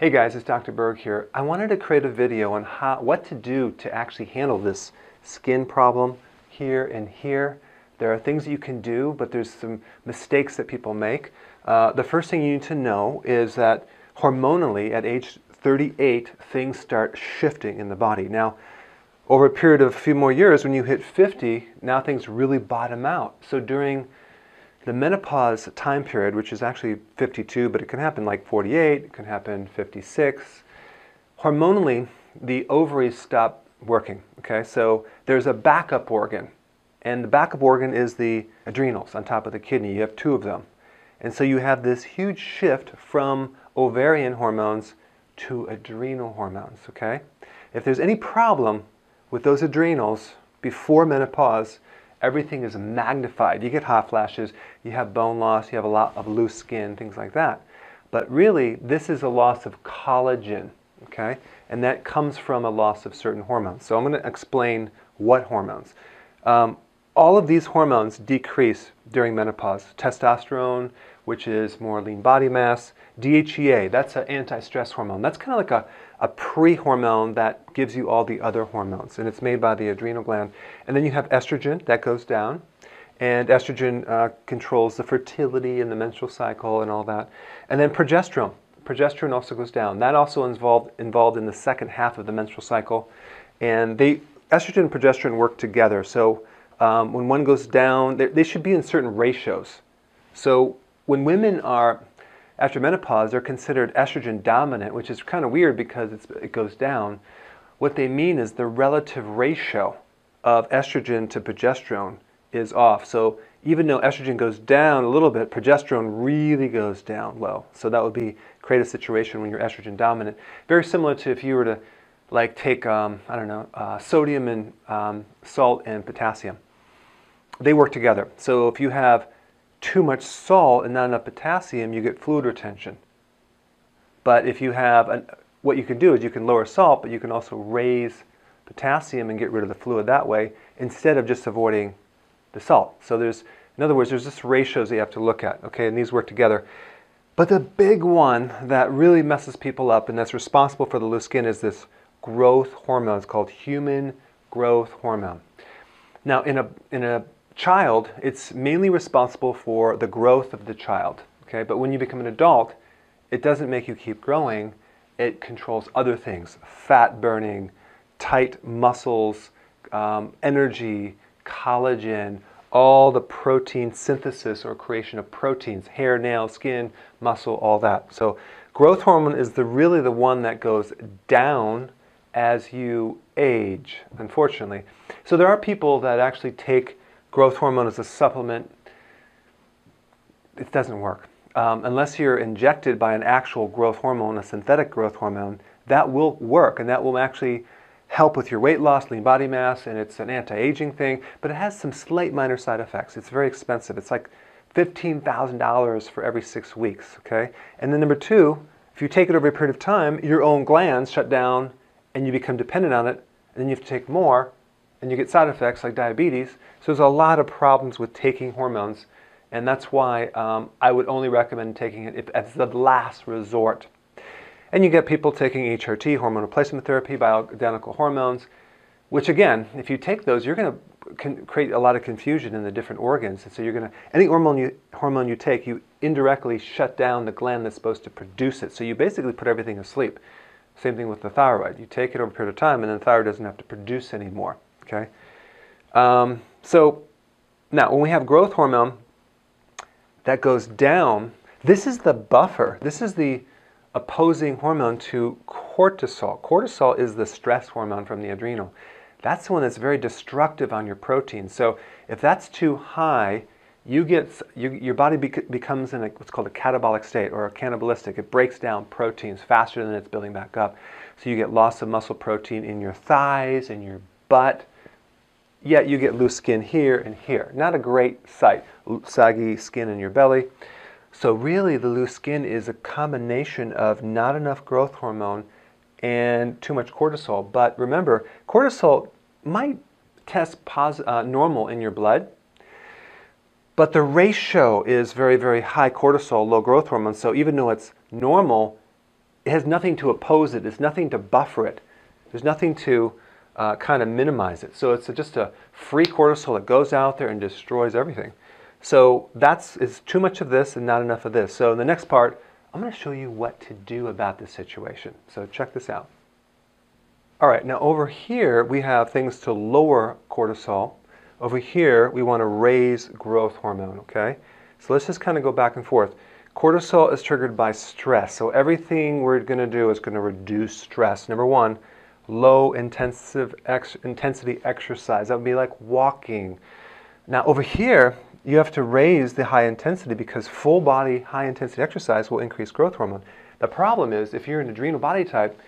Hey guys, it's Dr. Berg here. I wanted to create a video on how, what to do to actually handle this skin problem here and here. There are things that you can do, but there's some mistakes that people make. Uh, the first thing you need to know is that hormonally at age 38, things start shifting in the body. Now, over a period of a few more years, when you hit 50, now things really bottom out. So during the menopause time period, which is actually 52, but it can happen like 48, it can happen 56. Hormonally, the ovaries stop working, okay? So there's a backup organ, and the backup organ is the adrenals on top of the kidney. You have two of them. And so you have this huge shift from ovarian hormones to adrenal hormones, okay? If there's any problem with those adrenals before menopause, everything is magnified. You get hot flashes, you have bone loss, you have a lot of loose skin, things like that. But really, this is a loss of collagen, okay? And that comes from a loss of certain hormones. So I'm going to explain what hormones. Um, all of these hormones decrease during menopause. Testosterone, which is more lean body mass. DHEA, that's an anti-stress hormone. That's kind of like a, a pre-hormone that gives you all the other hormones, and it's made by the adrenal gland. And then you have estrogen, that goes down. And estrogen uh, controls the fertility and the menstrual cycle and all that. And then progesterone. Progesterone also goes down. That also involved involved in the second half of the menstrual cycle. And they, estrogen and progesterone work together. So um, when one goes down, they, they should be in certain ratios. So when women are after menopause, they're considered estrogen dominant, which is kind of weird because it goes down. What they mean is the relative ratio of estrogen to progesterone is off. So even though estrogen goes down a little bit, progesterone really goes down low. So that would be create a situation when you're estrogen dominant. Very similar to if you were to like take, um, I don't know, uh, sodium and um, salt and potassium. They work together. So if you have too much salt and not enough potassium, you get fluid retention. But if you have, an, what you can do is you can lower salt, but you can also raise potassium and get rid of the fluid that way instead of just avoiding the salt. So there's, in other words, there's just ratios that you have to look at, okay, and these work together. But the big one that really messes people up and that's responsible for the loose skin is this growth hormone. It's called human growth hormone. Now, in a, in a child, it's mainly responsible for the growth of the child. Okay, but when you become an adult, it doesn't make you keep growing. It controls other things: fat burning, tight muscles, um, energy, collagen, all the protein synthesis or creation of proteins: hair, nail, skin, muscle, all that. So, growth hormone is the really the one that goes down as you age, unfortunately. So there are people that actually take growth hormone as a supplement, it doesn't work. Um, unless you're injected by an actual growth hormone, a synthetic growth hormone, that will work and that will actually help with your weight loss, lean body mass, and it's an anti-aging thing, but it has some slight minor side effects. It's very expensive. It's like $15,000 for every six weeks, okay? And then number two, if you take it over a period of time, your own glands shut down and you become dependent on it, and then you have to take more, and you get side effects like diabetes. So there's a lot of problems with taking hormones, and that's why um, I would only recommend taking it if, as the last resort. And you get people taking HRT, hormone replacement therapy, bioidentical hormones, which again, if you take those, you're going to create a lot of confusion in the different organs. And so you're going to, any hormone you, hormone you take, you indirectly shut down the gland that's supposed to produce it. So you basically put everything asleep. Same thing with the thyroid. You take it over a period of time, and then the thyroid doesn't have to produce anymore. Okay. Um, so now when we have growth hormone that goes down, this is the buffer. This is the opposing hormone to cortisol. Cortisol is the stress hormone from the adrenal. That's the one that's very destructive on your protein. So if that's too high, you get you, your body bec becomes in a, what's called a catabolic state or a cannibalistic. It breaks down proteins faster than it's building back up. So you get loss of muscle protein in your thighs, in your butt, yet you get loose skin here and here. Not a great sight, saggy skin in your belly. So really the loose skin is a combination of not enough growth hormone and too much cortisol. But remember, cortisol might test uh, normal in your blood, but the ratio is very, very high cortisol, low growth hormone. So even though it's normal, it has nothing to oppose it. There's nothing to buffer it. There's nothing to uh, kind of minimize it. So it's a, just a free cortisol that goes out there and destroys everything. So that's is too much of this and not enough of this. So in the next part, I'm going to show you what to do about this situation. So check this out. All right, now over here we have things to lower cortisol. Over here we want to raise growth hormone, okay? So let's just kind of go back and forth. Cortisol is triggered by stress. So everything we're going to do is going to reduce stress. Number one, low intensive ex intensity exercise. That would be like walking. Now over here, you have to raise the high intensity because full body high intensity exercise will increase growth hormone. The problem is if you're an adrenal body type,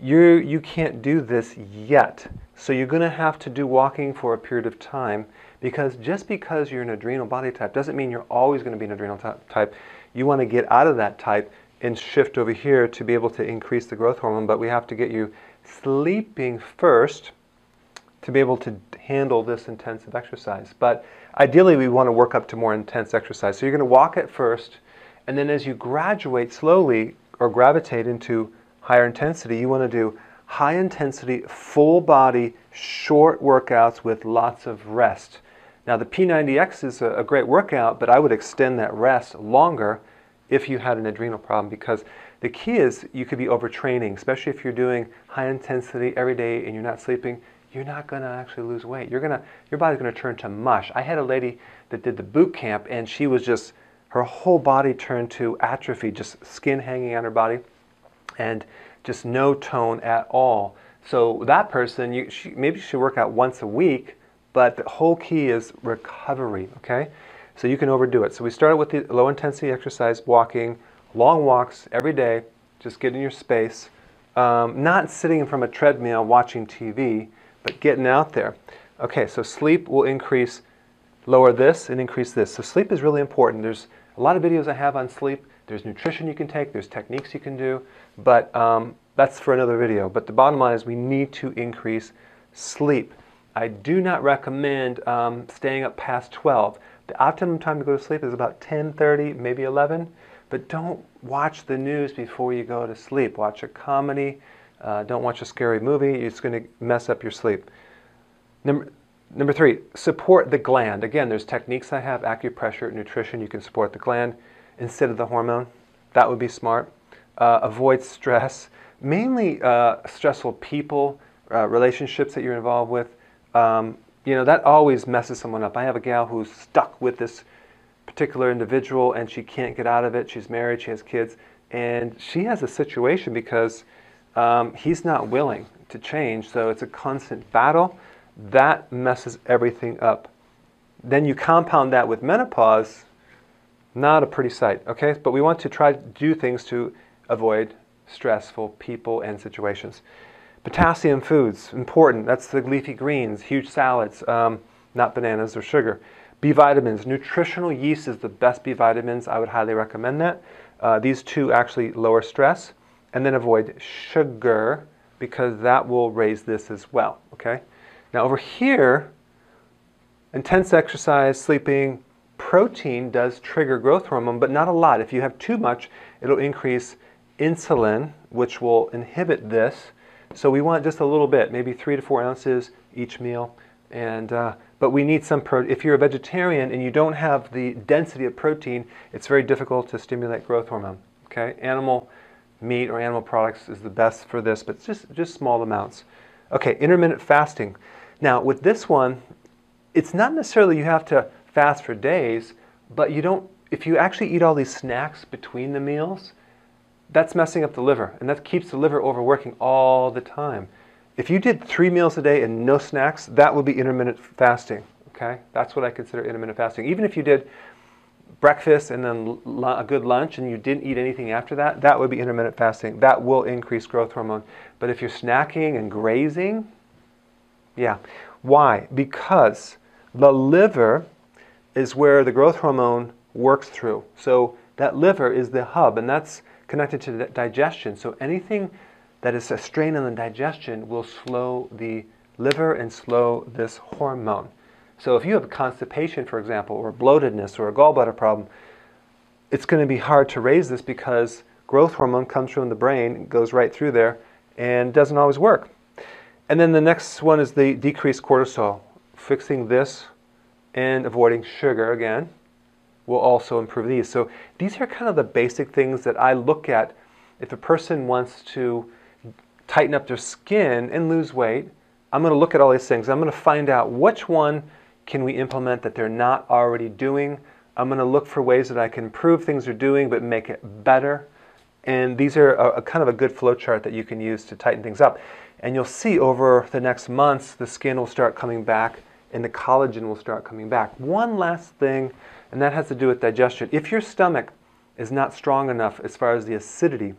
you you can't do this yet. So you're going to have to do walking for a period of time because just because you're an adrenal body type doesn't mean you're always going to be an adrenal type. You want to get out of that type and shift over here to be able to increase the growth hormone, but we have to get you sleeping first to be able to handle this intensive exercise. But ideally, we want to work up to more intense exercise. So you're going to walk at first, and then as you graduate slowly or gravitate into higher intensity, you want to do high intensity, full body, short workouts with lots of rest. Now, the P90X is a, great workout, but I would extend that rest longer if you had an adrenal problem because the key is you could be overtraining, especially if you're doing high intensity every day and you're not sleeping, you're not going to actually lose weight. You're gonna, your body's going to turn to mush. I had a lady that did the boot camp and she was just, her whole body turned to atrophy, just skin hanging on her body and just no tone at all. So that person, you, she, maybe she work out once a week, but the whole key is recovery, okay? So you can overdo it. So we started with the low intensity exercise, walking, long walks every day, just get in your space. Um, not sitting from a treadmill watching TV, but getting out there. Okay, so sleep will increase, lower this and increase this. So sleep is really important. There's a lot of videos I have on sleep. There's nutrition you can take, there's techniques you can do, but um, that's for another video. But the bottom line is we need to increase sleep. I do not recommend um, staying up past 12. The optimum time to go to sleep is about 10.30, maybe 11. But don't watch the news before you go to sleep. Watch a comedy. Uh, don't watch a scary movie. It's going to mess up your sleep. Number, number three, support the gland. Again, there's techniques I have, acupressure, nutrition. You can support the gland instead of the hormone. That would be smart. Uh, avoid stress, mainly uh, stressful people, uh, relationships that you're involved with. Um, you know, that always messes someone up. I have a gal who's stuck with this particular individual and she can't get out of it. She's married, she has kids, and she has a situation because um, he's not willing to change. So it's a constant battle. That messes everything up. Then you compound that with menopause, not a pretty sight, okay? But we want to try to do things to avoid stressful people and situations. Potassium foods, important. That's the leafy greens, huge salads, um, not bananas or sugar. B vitamins, nutritional yeast is the best B vitamins. I would highly recommend that. Uh, these two actually lower stress. And then avoid sugar because that will raise this as well, okay? Now over here, intense exercise, sleeping, protein does trigger growth hormone, but not a lot. If you have too much, it'll increase insulin, which will inhibit this. So we want just a little bit, maybe three to four ounces each meal. And uh, but we need some protein. If you're a vegetarian and you don't have the density of protein, it's very difficult to stimulate growth hormone. Okay, animal meat or animal products is the best for this, but just just small amounts. Okay, intermittent fasting. Now with this one, it's not necessarily you have to fast for days, but you don't. If you actually eat all these snacks between the meals, that's messing up the liver, and that keeps the liver overworking all the time. If you did three meals a day and no snacks, that would be intermittent fasting. Okay, that's what I consider intermittent fasting. Even if you did breakfast and then a good lunch and you didn't eat anything after that, that would be intermittent fasting. That will increase growth hormone. But if you're snacking and grazing, yeah. Why? Because the liver is where the growth hormone works through. So that liver is the hub, and that's connected to digestion. So anything that is a strain on the digestion will slow the liver and slow this hormone. So if you have constipation, for example, or bloatedness or a gallbladder problem, it's going to be hard to raise this because growth hormone comes from the brain, goes right through there, and doesn't always work. And then the next one is the decreased cortisol. Fixing this and avoiding sugar again will also improve these. So these are kind of the basic things that I look at if a person wants to tighten up their skin and lose weight. I'm going to look at all these things. I'm going to find out which one can we implement that they're not already doing. I'm going to look for ways that I can improve things they're doing but make it better. And these are a, a kind of a good flow chart that you can use to tighten things up. And you'll see over the next months, the skin will start coming back and the collagen will start coming back. One last thing, and that has to do with digestion. If your stomach is not strong enough as far as the acidity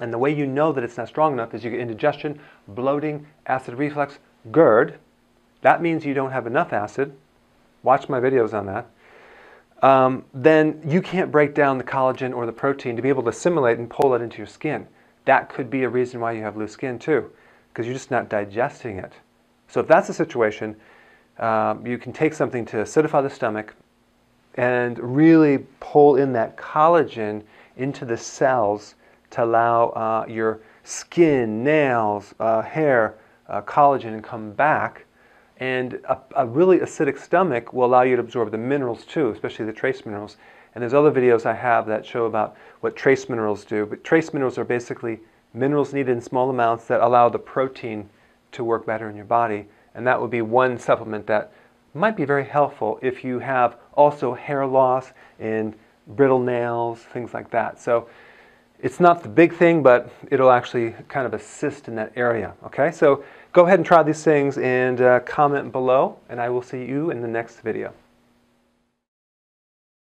and the way you know that it's not strong enough is you get indigestion, bloating, acid reflux, GERD. That means you don't have enough acid. Watch my videos on that. Um, then you can't break down the collagen or the protein to be able to assimilate and pull it into your skin. That could be a reason why you have loose skin too, because you're just not digesting it. So if that's the situation, uh, you can take something to acidify the stomach and really pull in that collagen into the cells to allow uh, your skin, nails, uh, hair, uh, collagen to come back. And a, a, really acidic stomach will allow you to absorb the minerals too, especially the trace minerals. And there's other videos I have that show about what trace minerals do. But trace minerals are basically minerals needed in small amounts that allow the protein to work better in your body. And that would be one supplement that might be very helpful if you have also hair loss and brittle nails, things like that. So it's not the big thing, but it'll actually kind of assist in that area. Okay, so go ahead and try these things and uh, comment below, and I will see you in the next video.